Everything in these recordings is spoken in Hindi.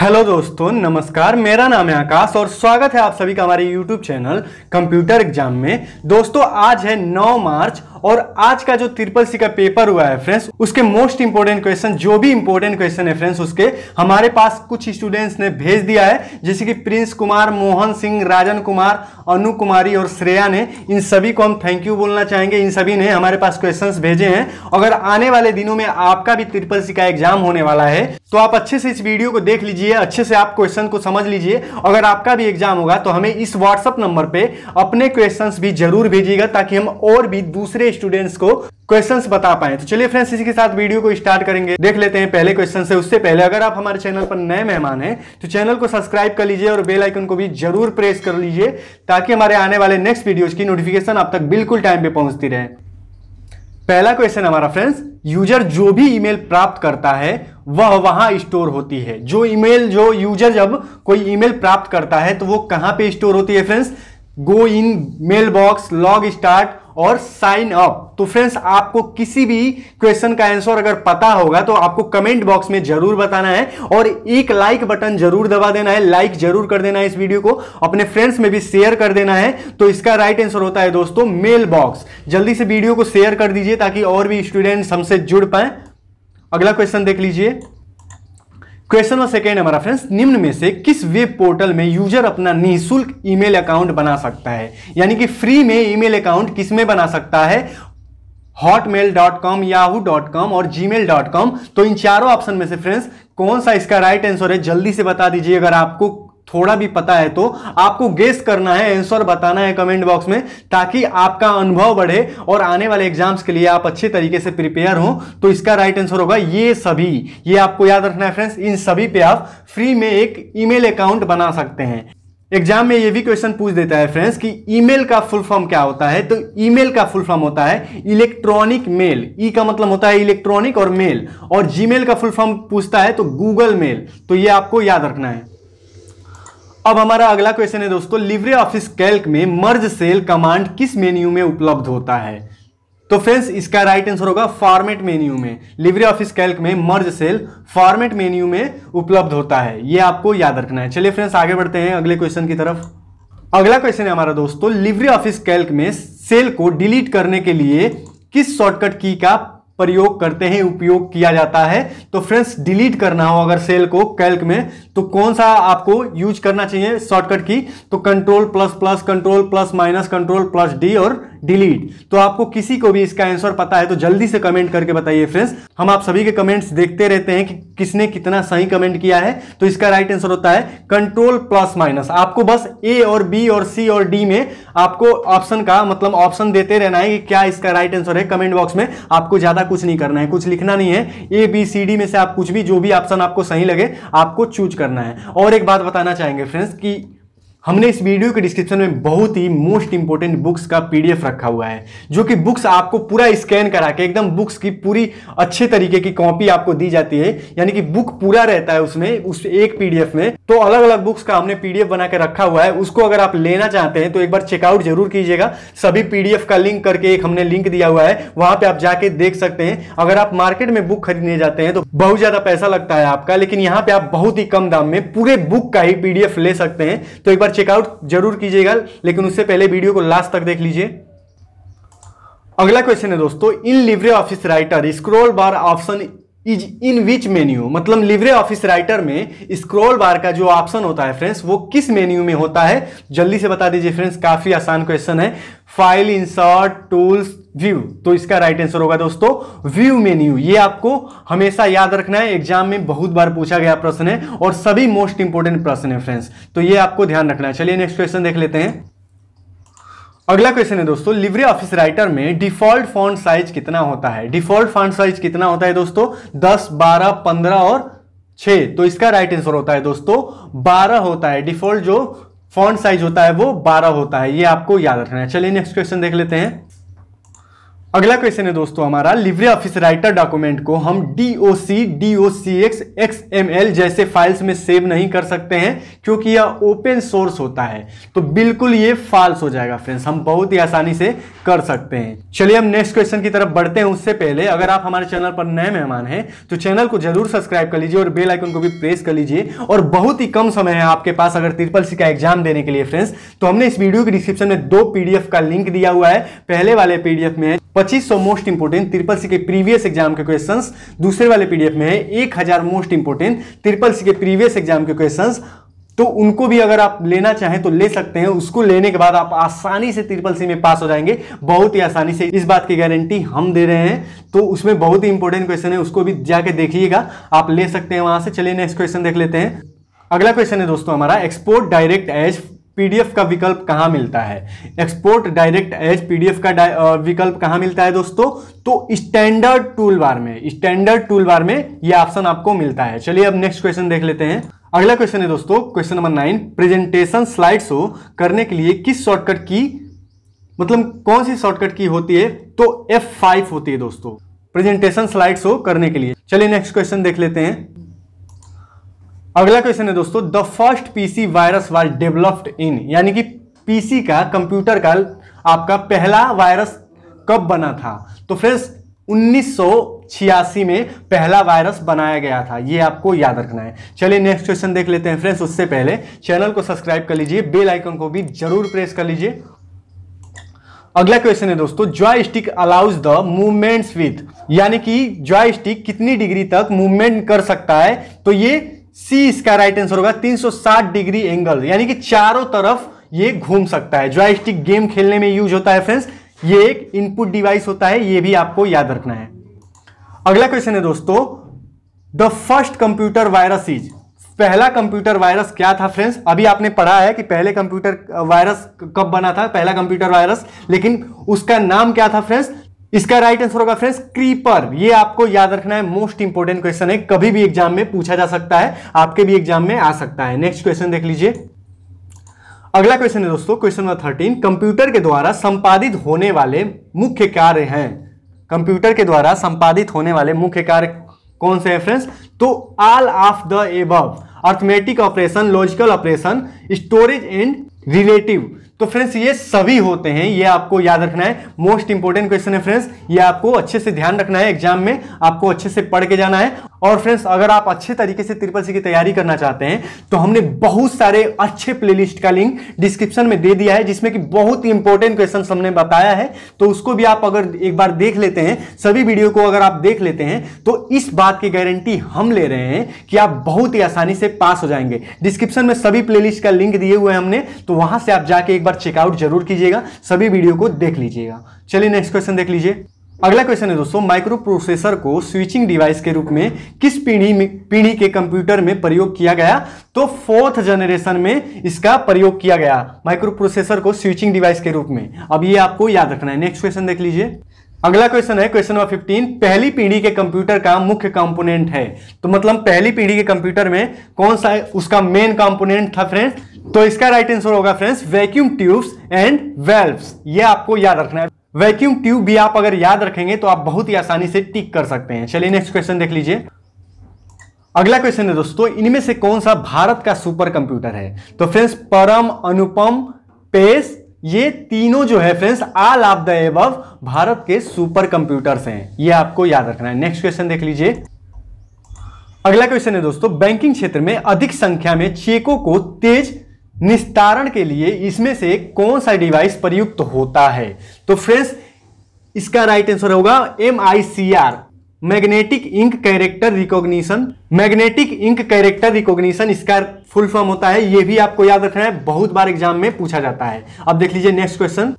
हेलो दोस्तों नमस्कार मेरा नाम है आकाश और स्वागत है आप सभी का हमारे यूट्यूब चैनल कंप्यूटर एग्जाम में दोस्तों आज है 9 मार्च और आज का जो ट्रिपल सी का पेपर हुआ है फ्रेंड्स उसके मोस्ट इंपोर्टेंट क्वेश्चन जो भी इंपोर्टेंट क्वेश्चन है फ्रेंड्स उसके हमारे पास कुछ स्टूडेंट्स ने भेज दिया है जैसे कि प्रिंस कुमार मोहन सिंह राजन कुमार अनु कुमारी और श्रेया ने इन सभी को हम थैंक यू बोलना चाहेंगे इन सभी ने हमारे पास क्वेश्चन भेजे हैं अगर आने वाले दिनों में आपका भी ट्रिपल सी का एग्जाम होने वाला है तो आप अच्छे से इस वीडियो को देख लीजिए अच्छे से आप क्वेश्चन को समझ लीजिए अगर आपका भी एग्जाम होगा तो हमें इस व्हाट्सअप नंबर पर अपने क्वेश्चन भी जरूर भेजिएगा ताकि हम और भी दूसरे स्टूडेंट्स को क्वेश्चंस बता पाए तो चलिए फ्रेंड्स इसी के साथ वीडियो को स्टार्ट करेंगे देख लेते हैं पहले क्वेश्चन से उससे पहले अगर आप हमारे चैनल पर नए मेहमान हैं तो चैनल को सब्सक्राइब कर लीजिए और बेल आइकन को भी जरूर प्रेस कर लीजिए ताकि हमारे आने वाले नेक्स्ट वीडियोज की नोटिफिकेशन आप तक बिल्कुल टाइम पे पहुंचती रहे पहला क्वेश्चन हमारा फ्रेंड्स यूजर जो भी ईमेल प्राप्त करता है वह वहां स्टोर होती है जो ईमेल जो यूजर जब कोई ईमेल प्राप्त करता है तो वो कहां पे स्टोर होती है friends go in mail box log start और साइन अप तो फ्रेंड्स आपको किसी भी क्वेश्चन का आंसर अगर पता होगा तो आपको कमेंट बॉक्स में जरूर बताना है और एक लाइक बटन जरूर दबा देना है लाइक जरूर कर देना है इस वीडियो को अपने फ्रेंड्स में भी शेयर कर देना है तो इसका राइट आंसर होता है दोस्तों मेल बॉक्स जल्दी से वीडियो को शेयर कर दीजिए ताकि और भी स्टूडेंट्स हमसे जुड़ पाए अगला क्वेश्चन देख लीजिए क्वेश्चन नंबर सेकेंड हमारा फ्रेंड्स निम्न में से किस वेब पोर्टल में यूजर अपना निःशुल्क ईमेल अकाउंट बना सकता है यानी कि फ्री में ईमेल अकाउंट किस में बना सकता है Hotmail dot com Yahoo dot com और जी मेल डॉट कॉम तो इन चारों ऑप्शन में से फ्रेंड्स कौन सा इसका राइट आंसर है जल्दी से बता दीजिए अगर आपको थोड़ा भी पता है तो आपको गेस करना है आंसर बताना है कमेंट बॉक्स में ताकि आपका अनुभव बढ़े और आने वाले एग्जाम्स के लिए आप अच्छे तरीके से प्रिपेयर हो तो इसका राइट आंसर होगा ये सभी ये आपको याद रखना है फ्रेंड्स इन सभी पे आप फ्री में एक ईमेल अकाउंट बना सकते हैं एग्जाम में ये भी क्वेश्चन पूछ देता है फ्रेंड्स कि ईमेल का फुल फॉर्म क्या होता है तो ईमेल का फुल फॉर्म होता है इलेक्ट्रॉनिक मेल ई का मतलब होता है इलेक्ट्रॉनिक और मेल और जीमेल का फुल फॉर्म पूछता है तो गूगल मेल तो ये आपको याद रखना है अब हमारा अगला क्वेश्चन है दोस्तों लिवरे ऑफिस कैल्क में मर्ज सेल कमांड किस मेन्यू में उपलब्ध होता है तो फ्रेंड्स इसका राइट आंसर होगा फॉर्मेट मेन्यू में लिवरे ऑफिस कैल्क में मर्ज सेल फॉर्मेट मेन्यू में उपलब्ध होता है यह आपको याद रखना है चलिए फ्रेंड्स आगे बढ़ते हैं अगले क्वेश्चन की तरफ अगला क्वेश्चन है हमारा दोस्तों लिवरे ऑफिस कैल्क में सेल को डिलीट करने के लिए किस शॉर्टकट की का प्रयोग करते हैं उपयोग किया जाता है तो फ्रेंड्स डिलीट करना हो अगर सेल को कैल्क में तो कौन सा आपको यूज करना चाहिए शॉर्टकट की तो control plus plus control plus minus control plus D और डिलीट तो आपको किसी को भी इसका आंसर पता है तो जल्दी से कमेंट करके बताइए फ्रेंड्स हम आप सभी के कमेंट्स देखते रहते हैं कि किसने कितना सही कमेंट किया है तो इसका राइट आंसर होता है कंट्रोल प्लस माइनस आपको बस ए और बी और सी और डी में आपको ऑप्शन का मतलब ऑप्शन देते रहना है कि क्या इसका राइट आंसर है कमेंट बॉक्स में आपको ज्यादा कुछ नहीं करना है कुछ लिखना नहीं है ए बी सी डी में से आप कुछ भी जो भी ऑप्शन आपको सही लगे आपको चूज करना है और एक बात बताना चाहेंगे फ्रेंड्स की हमने इस वीडियो के डिस्क्रिप्शन में बहुत ही मोस्ट इंपोर्टेंट बुक्स का पीडीएफ रखा हुआ है जो कि बुक्स आपको पूरा स्कैन करा के एकदम बुक्स की पूरी अच्छे तरीके की कॉपी आपको दी जाती है यानी कि बुक पूरा रहता है उसमें उस एक पीडीएफ में तो अलग अलग बुक्स का हमने पीडीएफ बना के रखा हुआ है उसको अगर आप लेना चाहते हैं तो एक बार चेकआउट जरूर कीजिएगा सभी पीडीएफ का लिंक करके एक हमने लिंक दिया हुआ है वहां पर आप जाके देख सकते हैं अगर आप मार्केट में बुक खरीदने जाते हैं तो बहुत ज्यादा पैसा लगता है आपका लेकिन यहाँ पे आप बहुत ही कम दाम में पूरे बुक का ही पीडीएफ ले सकते हैं तो एक बार चेकआउट जरूर कीजिएगा लेकिन उससे पहले वीडियो को लास्ट तक देख लीजिए अगला क्वेश्चन है दोस्तों in LibreOffice Writer scroll bar option is in which menu मतलब लिवरे ऑफिस राइटर में स्क्रॉल बार का जो ऑप्शन होता है फ्रेंड्स वो किस मेन्यू में होता है जल्दी से बता दीजिए फ्रेंड्स काफी आसान क्वेश्चन है फाइल इंसर्ट टूल्स व्यू तो इसका राइट आंसर होगा दोस्तों व्यू मेन्यू ये आपको हमेशा याद रखना है एग्जाम में बहुत बार पूछा गया प्रश्न है और सभी मोस्ट इंपोर्टेंट प्रश्न है फ्रेंड्स तो ये आपको ध्यान रखना है चलिए नेक्स्ट क्वेश्चन देख लेते हैं अगला क्वेश्चन है दोस्तों लिवरे ऑफिस राइटर में डिफॉल्ट फॉन्ट साइज कितना होता है डिफॉल्ट फॉन्ट साइज कितना होता है दोस्तों दस बारह पंद्रह और छह तो इसका राइट आंसर होता है दोस्तों बारह होता है डिफॉल्ट जो फॉन्ट साइज होता है वो बारह होता है ये आपको याद रखना है चलिए नेक्स्ट क्वेश्चन देख लेते हैं अगला क्वेश्चन है दोस्तों हमारा लिवरे ऑफिस राइटर डॉक्यूमेंट को हम एक्स एम एल जैसे फाइल्स में सेव नहीं कर सकते हैं क्योंकि यह ओपन सोर्स होता है तो बिल्कुल ये फाल्स हो जाएगा फ्रेंड्स हम बहुत ही आसानी से कर सकते हैं चलिए हम नेक्स्ट क्वेश्चन की तरफ बढ़ते हैं उससे पहले अगर आप हमारे चैनल पर नए मेहमान हैं तो चैनल को जरूर सब्सक्राइब कर लीजिए और बेलाइकन को भी प्रेस कर लीजिए और बहुत ही कम समय है आपके पास अगर ट्रिपल सी का एग्जाम देने के लिए फ्रेंड्स तो हमने इस वीडियो के डिस्क्रिप्शन में दो पीडीएफ का लिंक दिया हुआ है पहले वाले पीडीएफ में पच्चीस सौ मोस्ट इंपोर्टेंट त्रिपल सी के प्रीवियस एग्जाम के क्वेश्चन दूसरे वाले पीडीएफ में है एक हजार मोस्ट इंपोर्टेंट त्रिपल सी के प्रीवियस एग्जाम के क्वेश्चन तो उनको भी अगर आप लेना चाहें तो ले सकते हैं उसको लेने के बाद आप आसानी से त्रिपल सी में पास हो जाएंगे बहुत ही आसानी से इस बात की गारंटी हम दे रहे हैं तो उसमें बहुत ही इंपॉर्टेंट क्वेश्चन है उसको भी जाके देखिएगा आप ले सकते हैं वहां से चलिए नेक्स्ट क्वेश्चन देख लेते हैं अगला क्वेश्चन है दोस्तों हमारा एक्सपोर्ट डायरेक्ट एज पीडीएफ का विकल्प कहाँ मिलता है एक्सपोर्ट डायरेक्ट एज पीडीएफ का विकल्प कहाँ मिलता है दोस्तों तो स्टैंडर्ड टूल बार में स्टैंडर्ड टूल बार में ये ऑप्शन आपको मिलता है चलिए अब नेक्स्ट क्वेश्चन देख लेते हैं अगला क्वेश्चन है दोस्तों question number nine presentation slide show करने के लिए किस शॉर्टकट की मतलब कौन सी शॉर्टकट की होती है तो एफ होती है दोस्तों प्रेजेंटेशन स्लाइड शो करने के लिए चलिए नेक्स्ट क्वेश्चन देख लेते हैं अगला क्वेश्चन है दोस्तों the first PC virus was developed in यानी कि पीसी का कंप्यूटर का आपका पहला वायरस कब बना था तो फ्रेंड्स उन्नीस में पहला वायरस बनाया गया था ये आपको याद रखना है चलिए नेक्स्ट क्वेश्चन देख लेते हैं फ्रेंड्स उससे पहले चैनल को सब्सक्राइब कर लीजिए बेल आइकन को भी जरूर प्रेस कर लीजिए अगला क्वेश्चन है दोस्तों joystick allows the movements with यानी कि जॉय स्टिक कितनी डिग्री तक मूवमेंट कर सकता है तो ये सी इसका राइट आंसर होगा 360 डिग्री एंगल यानी कि चारों तरफ ये घूम सकता है जॉयस्टिक गेम खेलने में यूज होता है फ्रेंड्स ये एक इनपुट डिवाइस होता है ये भी आपको याद रखना है अगला क्वेश्चन है दोस्तों the first computer virus is पहला कंप्यूटर वायरस क्या था फ्रेंड्स अभी आपने पढ़ा है कि पहले कंप्यूटर वायरस कब बना था पहला कंप्यूटर वायरस लेकिन उसका नाम क्या था फ्रेंड्स इसका राइट आंसर होगा फ्रेंड्स क्रीपर ये आपको याद रखना है मोस्ट इंपोर्टेंट क्वेश्चन है कभी भी एग्जाम में पूछा जा सकता है आपके भी एग्जाम में आ सकता है नेक्स्ट क्वेश्चन देख लीजिए अगला क्वेश्चन है दोस्तों क्वेश्चन नंबर थर्टीन कंप्यूटर के द्वारा संपादित होने वाले मुख्य कार्य हैं कंप्यूटर के द्वारा संपादित होने वाले मुख्य कार्य कौन से हैं फ्रेंड्स तो all of the above arithmetic operation logical operation storage and relative तो फ्रेंड्स ये सभी होते हैं ये आपको याद रखना है मोस्ट इंपोर्टेंट क्वेश्चन है फ्रेंड्स ये आपको अच्छे से ध्यान रखना है एग्जाम में आपको अच्छे से पढ़ के जाना है और फ्रेंड्स अगर आप अच्छे तरीके से ट्रिपल सी की तैयारी करना चाहते हैं तो हमने बहुत सारे अच्छे प्लेलिस्ट का लिंक डिस्क्रिप्शन में दे दिया है जिसमें कि बहुत इंपॉर्टेंट क्वेश्चन हमने बताया है तो उसको भी आप अगर एक बार देख लेते हैं सभी वीडियो को अगर आप देख लेते हैं तो इस बात की गारंटी हम ले रहे हैं कि आप बहुत ही आसानी से पास हो जाएंगे डिस्क्रिप्शन में सभी प्ले का लिंक दिए हुए हमने तो वहां से आप जाके एक बार चेकआउट जरूर कीजिएगा सभी वीडियो को देख लीजिएगा चलिए नेक्स्ट क्वेश्चन देख लीजिए अगला क्वेश्चन है दोस्तों माइक्रो प्रोसेसर को स्विचिंग डिवाइस के रूप में किस पीढ़ी में पीढ़ी के कंप्यूटर में प्रयोग किया गया तो फोर्थ जनरेशन में इसका प्रयोग किया गया माइक्रो प्रोसेसर को स्विचिंग डिवाइस के रूप में अब ये आपको याद रखना है नेक्स्ट क्वेश्चन देख लीजिए अगला क्वेश्चन है क्वेश्चन नंबर फिफ्टीन पहली पीढ़ी के कंप्यूटर का मुख्य कंपोनेंट है तो मतलब पहली पीढ़ी के कंप्यूटर में कौन सा उसका मेन कंपोनेंट था फ्रेंड्स तो इसका राइट आंसर होगा friends vacuum tubes and valves ये आपको याद रखना है वैक्यूम ट्यूब भी आप अगर याद रखेंगे तो आप बहुत ही आसानी से टिक कर सकते हैं चलिए नेक्स्ट क्वेश्चन देख लीजिए अगला क्वेश्चन है दोस्तों इनमें से कौन सा भारत का सुपर कंप्यूटर है तो फ्रेंड्स परम अनुपम पेस ये तीनों जो है friends all of the above Bharat के सुपर कंप्यूटर्स हैं ये आपको याद रखना है नेक्स्ट क्वेश्चन देख लीजिए अगला क्वेश्चन है दोस्तों बैंकिंग क्षेत्र में अधिक संख्या में चेकों को तेज निस्तारण के लिए इसमें से कौन सा डिवाइस प्रयुक्त होता है तो फ्रेंड्स इसका राइट आंसर होगा M I C R magnetic ink character recognition magnetic ink character recognition इसका फुल फॉर्म होता है यह भी आपको याद रखना है बहुत बार एग्जाम में पूछा जाता है अब देख लीजिए नेक्स्ट क्वेश्चन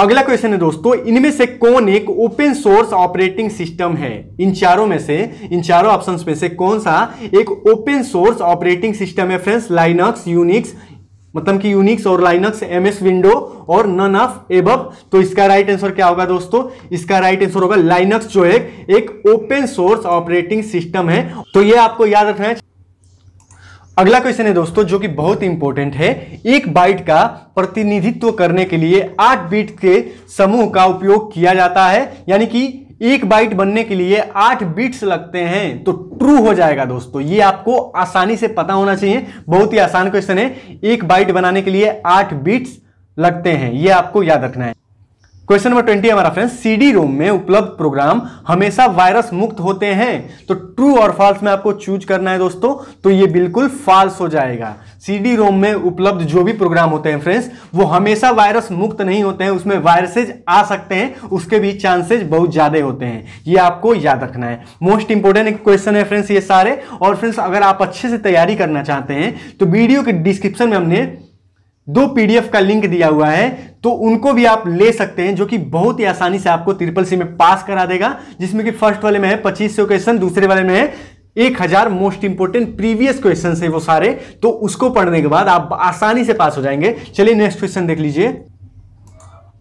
अगला क्वेश्चन है दोस्तों इनमें से कौन एक ओपन सोर्स ऑपरेटिंग सिस्टम है इन चारों में से इन चारों ऑप्शंस में से कौन सा एक ओपन सोर्स ऑपरेटिंग सिस्टम है फ्रेंड्स लाइनक्स यूनिक्स मतलब कि यूनिक्स और लाइनक्स एम एस विंडो और नन ऑफ एब तो इसका राइट आंसर क्या होगा दोस्तों इसका राइट आंसर होगा लाइनक्स जो है एक ओपन सोर्स ऑपरेटिंग सिस्टम है तो ये आपको याद रखना है अगला क्वेश्चन है दोस्तों जो कि बहुत इंपॉर्टेंट है एक बाइट का प्रतिनिधित्व करने के लिए आठ बीट के समूह का उपयोग किया जाता है यानी कि एक बाइट बनने के लिए आठ बीट्स लगते हैं तो ट्रू हो जाएगा दोस्तों ये आपको आसानी से पता होना चाहिए बहुत ही आसान क्वेश्चन है एक बाइट बनाने के लिए आठ बीट्स लगते हैं ये आपको याद रखना है क्वेश्चन नंबर ट्वेंटी हमारा फ्रेंड्स सीडी रोम में उपलब्ध प्रोग्राम हमेशा वायरस मुक्त होते हैं तो ट्रू और फॉल्स में आपको चूज करना है दोस्तों तो ये बिल्कुल फॉल्स हो जाएगा सीडी रोम में उपलब्ध जो भी प्रोग्राम होते हैं फ्रेंड्स वो हमेशा वायरस मुक्त नहीं होते हैं उसमें वायरसेज आ सकते हैं उसके भी चांसेज बहुत ज्यादा होते हैं ये आपको याद रखना है मोस्ट इंपोर्टेंट क्वेश्चन है फ्रेंड्स ये सारे और फ्रेंड्स अगर आप अच्छे से तैयारी करना चाहते हैं तो वीडियो के डिस्क्रिप्शन में हमने दो पीडीएफ का लिंक दिया हुआ है तो उनको भी आप ले सकते हैं जो कि बहुत ही आसानी से आपको ट्रिपल सी में पास करा देगा जिसमें कि फर्स्ट वाले में है पच्चीस सौ क्वेश्चन दूसरे वाले में है एक हजार मोस्ट इंपोर्टेंट प्रीवियस क्वेश्चन है वो सारे तो उसको पढ़ने के बाद आप आसानी से पास हो जाएंगे चलिए नेक्स्ट क्वेश्चन देख लीजिए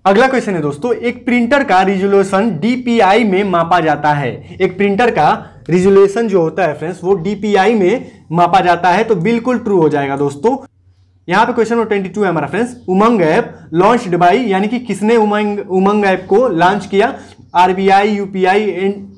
अगला क्वेश्चन है दोस्तों एक प्रिंटर का रिजोल्यूशन डीपीआई में मापा जाता है एक प्रिंटर का रिजोल्यूशन जो होता है फ्रेंड्स वो डीपीआई में मापा जाता है तो बिल्कुल ट्रू हो जाएगा दोस्तों यहाँ पे क्वेश्चन नंबर ट्वेंटी टू है हमारा friends UMANG app launch by यानी कि किसने उमंग उमंग ऐप को लॉन्च किया आरबीआई यूपीआई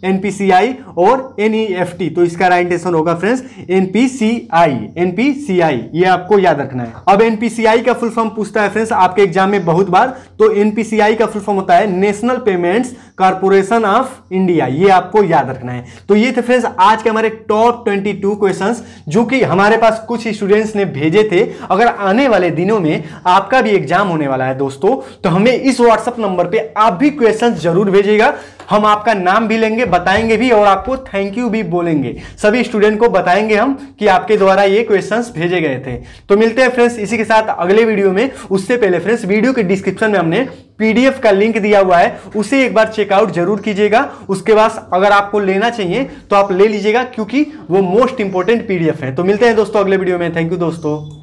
एनपीसीआई और एफ टी तो इसका राइट आंसर होगा फ्रेंड्स एनपीसीआई आई ये आपको याद रखना है अब एनपीसीआई का फुल फॉर्म पूछता है फ्रेंड्स आपके एग्जाम में बहुत बार तो एनपीसीआई का फुल फॉर्म होता है National Payments Corporation of India ये आपको याद रखना है तो ये थे फ्रेंड्स आज के हमारे टॉप ट्वेंटी टू क्वेश्चन जो कि हमारे पास कुछ स्टूडेंट्स ने भेजे थे अगर आने वाले दिनों में आपका भी एग्जाम होने वाला है दोस्तों तो हमें इस व्हाट्सएप नंबर पर आप भी क्वेश्चन जरूर भेजेगा कीजिएगा हम आपका नाम भी लेंगे बताएंगे भी और आपको थैंक यू भी बोलेंगे सभी स्टूडेंट को बताएंगे हम कि आपके द्वारा ये क्वेश्चंस भेजे गए थे तो मिलते हैं फ्रेंड्स इसी के साथ अगले वीडियो में उससे पहले फ्रेंड्स वीडियो के डिस्क्रिप्शन में हमने पीडीएफ का लिंक दिया हुआ है उसे एक बार चेकआउट जरूर कीजिएगा उसके बाद अगर आपको लेना चाहिए तो आप ले लीजिएगा क्योंकि वो मोस्ट इंपॉर्टेंट पीडीएफ है तो मिलते हैं दोस्तों अगले वीडियो में थैंक यू दोस्तों